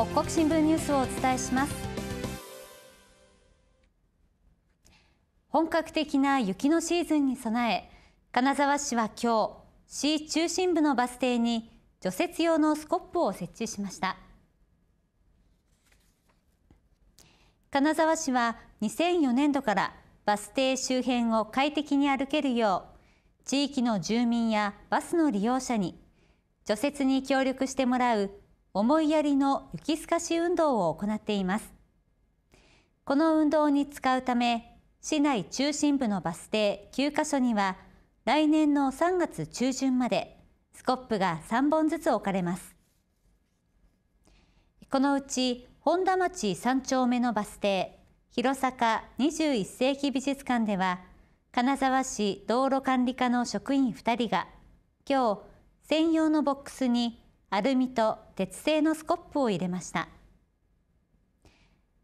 北国新聞ニュースをお伝えします本格的な雪のシーズンに備え金沢市は今日市中心部のバス停に除雪用のスコップを設置しました金沢市は2004年度からバス停周辺を快適に歩けるよう地域の住民やバスの利用者に除雪に協力してもらう思いやりの雪透かし運動を行っていますこの運動に使うため市内中心部のバス停9カ所には来年の3月中旬までスコップが3本ずつ置かれますこのうち本田町3丁目のバス停広坂21世紀美術館では金沢市道路管理課の職員2人が今日専用のボックスにアルミと鉄製のスコップを入れました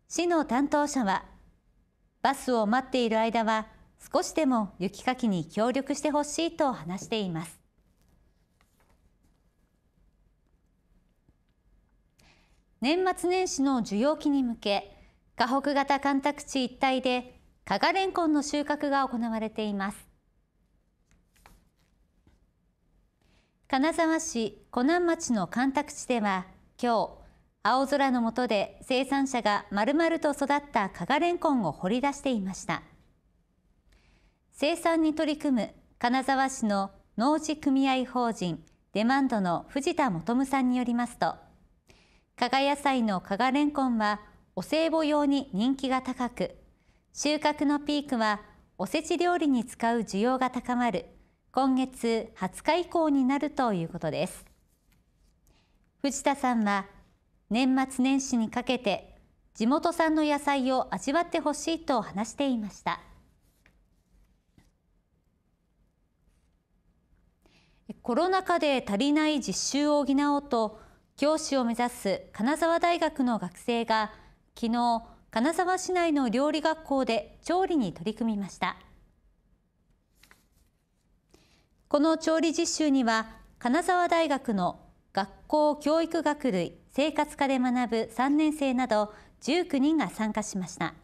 市の担当者はバスを待っている間は少しでも雪かきに協力してほしいと話しています年末年始の需要期に向け河北型干拓地一帯で加賀レンコンの収穫が行われています金沢市湖南町の干拓地では今日青空の下で生産者がまるまると育った加賀れんこんを掘り出していました生産に取り組む金沢市の農事組合法人デマンドの藤田求さんによりますと加賀野菜の加賀れんこんはお歳暮用に人気が高く収穫のピークはおせち料理に使う需要が高まる今月20日以降になるということです藤田さんは年末年始にかけて地元産の野菜を味わってほしいと話していましたコロナ禍で足りない実習を補おうと教師を目指す金沢大学の学生が昨日金沢市内の料理学校で調理に取り組みました。この調理実習には金沢大学の学校教育学類生活科で学ぶ3年生など19人が参加しました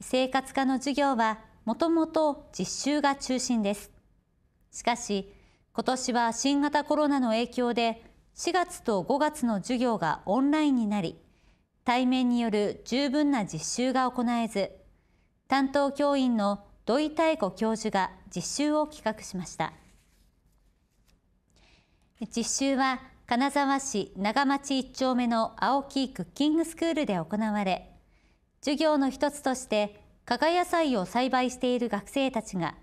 生活科の授業はもともと実習が中心ですしかし今年は新型コロナの影響で4月と5月の授業がオンラインになり対面による十分な実習が行えず担当教員の土井太子教授が実習を企画しました実習は金沢市長町1丁目の青木クッキングスクールで行われ授業の一つとして加賀野菜を栽培している学生たちが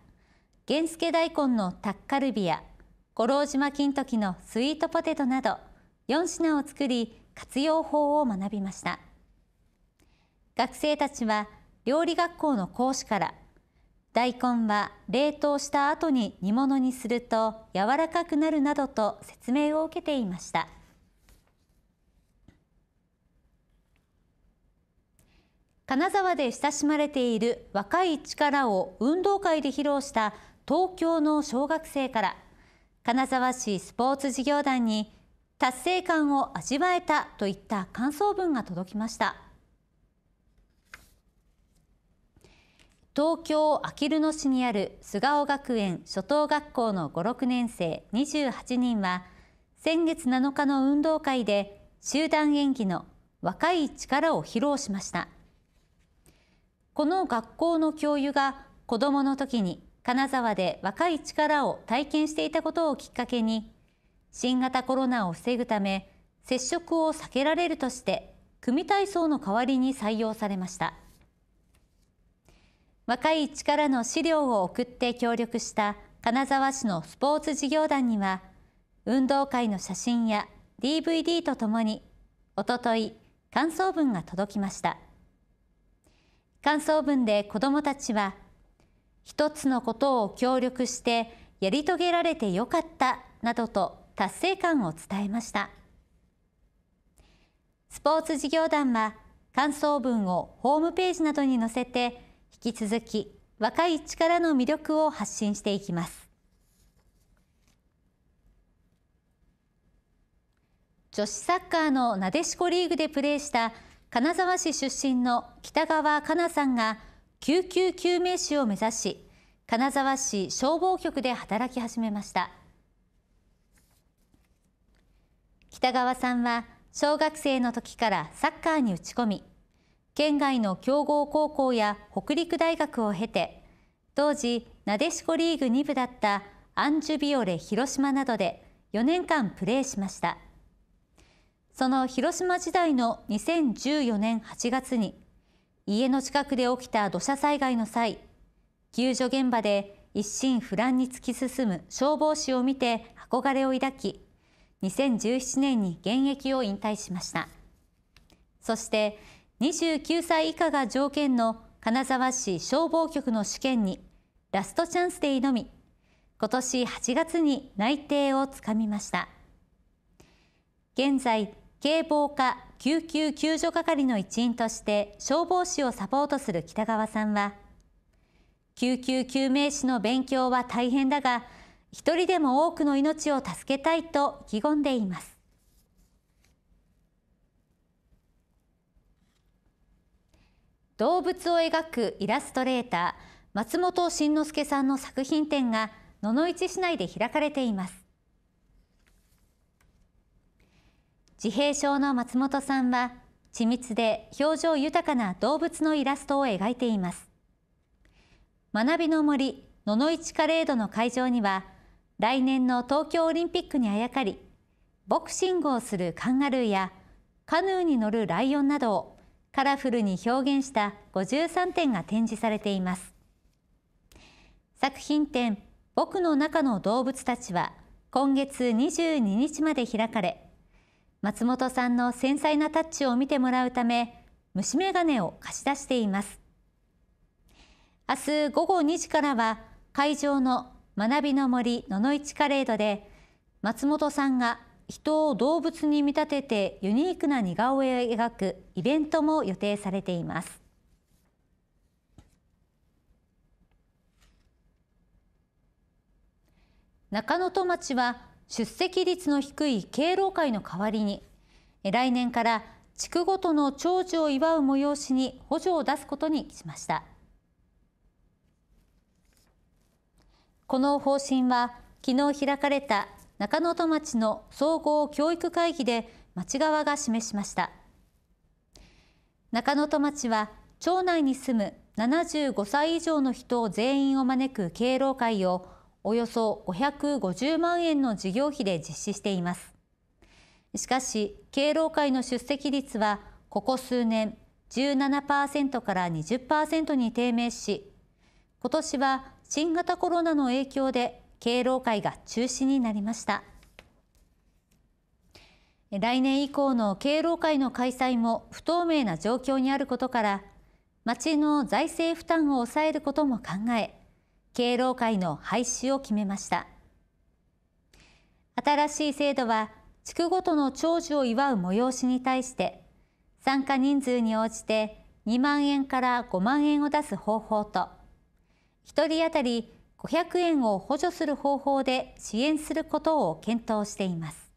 源助大根のタッカルビや五郎島金時のスイートポテトなど4品を作り活用法を学びました学生たちは料理学校の講師から「大根は冷凍した後に煮物にすると柔らかくなるなどと説明を受けていました金沢で親しまれている若い力を運動会で披露した東京の小学生から金沢市スポーツ事業団に達成感を味わえたといった感想文が届きました。東京・あきる野市にある菅生学園初等学校の5、6年生28人は、先月7日の運動会で集団演技の若い力を披露しました。この学校の教諭が子どもの時に金沢で若い力を体験していたことをきっかけに、新型コロナを防ぐため接触を避けられるとして、組体操の代わりに採用されました。若い力の資料を送って協力した金沢市のスポーツ事業団には運動会の写真や DVD とともにおととい感想文が届きました感想文で子どもたちは一つのことを協力してやり遂げられてよかったなどと達成感を伝えましたスポーツ事業団は感想文をホームページなどに載せて引き続き若い力の魅力を発信していきます女子サッカーのなでしこリーグでプレーした金沢市出身の北川香奈さんが救急救命士を目指し金沢市消防局で働き始めました北川さんは小学生の時からサッカーに打ち込み県外の強豪高校や北陸大学を経て当時なでしこリーグ2部だったアンジュビオレ広島などで4年間プレーしましたその広島時代の2014年8月に家の近くで起きた土砂災害の際救助現場で一心不乱に突き進む消防士を見て憧れを抱き2017年に現役を引退しましたそして29歳以下が条件の金沢市消防局の試験にラストチャンスで挑み今年8月に内定をつかみました現在警防課救急救助係の一員として消防士をサポートする北川さんは救急救命士の勉強は大変だが一人でも多くの命を助けたいと意気込んでいます動物を描くイラストレーター松本慎之介さんの作品展が野々市市内で開かれています自閉症の松本さんは緻密で表情豊かな動物のイラストを描いています学びの森野々市カレードの会場には来年の東京オリンピックにあやかりボクシングをするカンガルーやカヌーに乗るライオンなどをカラフルに表現した53点が展示されています作品展僕の中の動物たちは今月22日まで開かれ松本さんの繊細なタッチを見てもらうため虫眼鏡を貸し出しています明日午後2時からは会場の学びの森野々市カレードで松本さんが人を動物に見立ててユニークな似顔絵を描くイベントも予定されています中能登町は出席率の低い敬老会の代わりに来年から地区ごとの長寿を祝う催しに補助を出すことにしましたこの方針は昨日開かれた中能登町の総合教育会議で町側が示しました中能登町は町内に住む75歳以上の人を全員を招く敬老会をおよそ550万円の事業費で実施していますしかし敬老会の出席率はここ数年17%から20%に低迷し今年は新型コロナの影響で敬老会が中止になりました来年以降の敬老会の開催も不透明な状況にあることから町の財政負担を抑えることも考え敬老会の廃止を決めました新しい制度は地区ごとの長寿を祝う催しに対して参加人数に応じて2万円から5万円を出す方法と1人当たり500円を補助する方法で支援することを検討しています。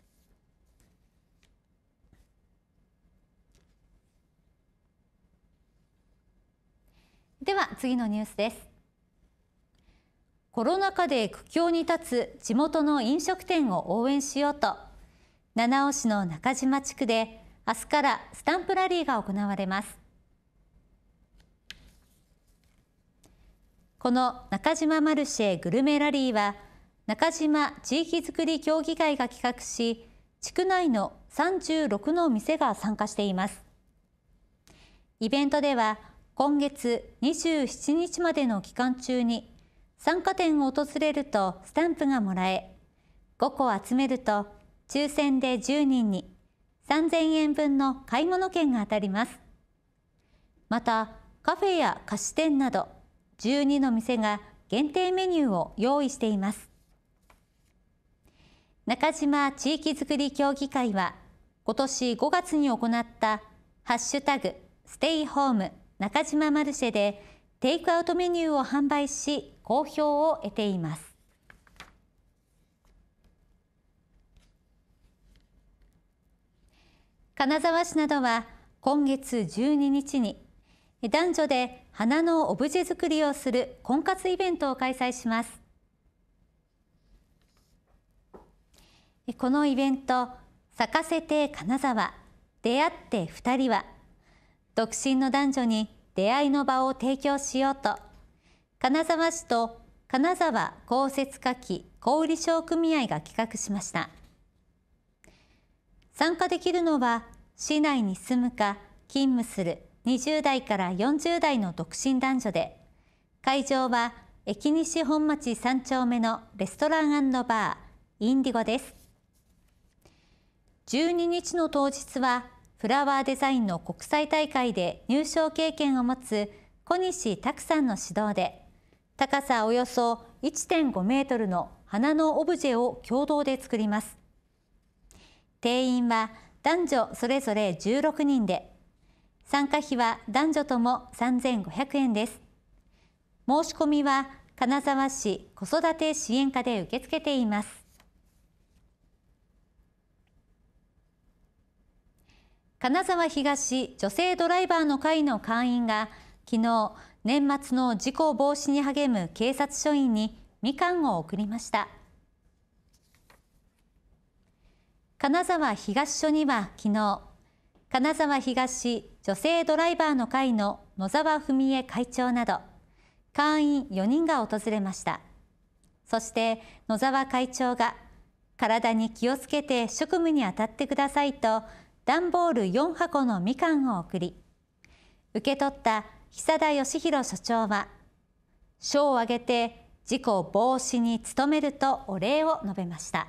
では次のニュースです。コロナ禍で苦境に立つ地元の飲食店を応援しようと七尾市の中島地区で明日からスタンプラリーが行われますこの中島マルシェグルメラリーは中島地域づくり協議会が企画し地区内の36の店が参加していますイベントでは今月27日までの期間中に参加店を訪れるとスタンプがもらえ5個集めると抽選で10人に3000円分の買い物券が当たりますまたカフェや菓子店など12の店が限定メニューを用意しています中島地域づくり協議会は今年5月に行ったハッシュタグステイホーム中島マルシェでテイクアウトメニューを販売し好評を得ています金沢市などは今月12日に男女で花のオブジェ作りをする婚活イベントを開催しますこのイベント咲かせて金沢出会って二人は独身の男女に出会いの場を提供しようと金沢市と金沢公設課期小売商組合が企画しました参加できるのは市内に住むか勤務する20代から40代の独身男女で会場は駅西本町3丁目のレストランバーインディゴです12日の当日はフラワーデザインの国際大会で入賞経験を持つ小西拓さんの指導で高さおよそ1.5メートルの花のオブジェを共同で作ります定員は男女それぞれ16人で参加費は男女とも3500円です申し込みは金沢市子育て支援課で受け付けています金沢東女性ドライバーの会の会員が昨日年末の事故防止に励む警察署員にみかんを送りました金沢東署には昨日金沢東女性ドライバーの会の野沢文江会長など会員4人が訪れましたそして野沢会長が体に気をつけて職務に当たってくださいと段ボール4箱のみかんを送り受け取った久田義弘所長は賞を挙げて事故防止に努めるとお礼を述べました。